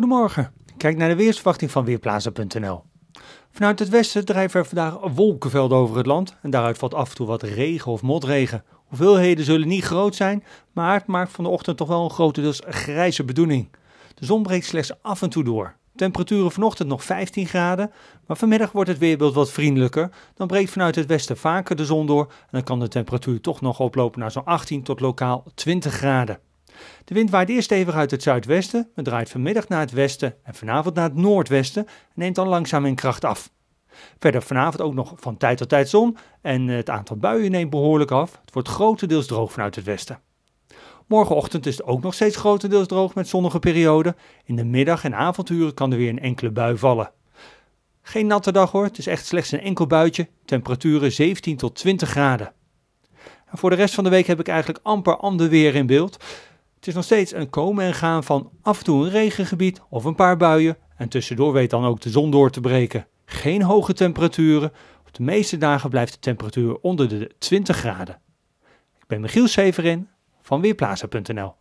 Goedemorgen, kijk naar de weersverwachting van Weerplaza.nl. Vanuit het westen drijven er vandaag wolkenvelden over het land en daaruit valt af en toe wat regen of motregen. Hoeveelheden zullen niet groot zijn, maar het maakt van de ochtend toch wel een grotendeels grijze bedoeling. De zon breekt slechts af en toe door. Temperaturen vanochtend nog 15 graden, maar vanmiddag wordt het weerbeeld wat vriendelijker. Dan breekt vanuit het westen vaker de zon door en dan kan de temperatuur toch nog oplopen naar zo'n 18 tot lokaal 20 graden. De wind waait eerst stevig uit het zuidwesten, maar draait vanmiddag naar het westen en vanavond naar het noordwesten en neemt dan langzaam in kracht af. Verder vanavond ook nog van tijd tot tijd zon en het aantal buien neemt behoorlijk af. Het wordt grotendeels droog vanuit het westen. Morgenochtend is het ook nog steeds grotendeels droog met zonnige perioden. In de middag- en avonduren kan er weer een enkele bui vallen. Geen natte dag hoor, het is echt slechts een enkel buitje. Temperaturen 17 tot 20 graden. En voor de rest van de week heb ik eigenlijk amper ander weer in beeld. Het is nog steeds een komen en gaan van af en toe een regengebied of een paar buien. En tussendoor weet dan ook de zon door te breken. Geen hoge temperaturen. Op de meeste dagen blijft de temperatuur onder de 20 graden. Ik ben Michiel Severin van Weerplaza.nl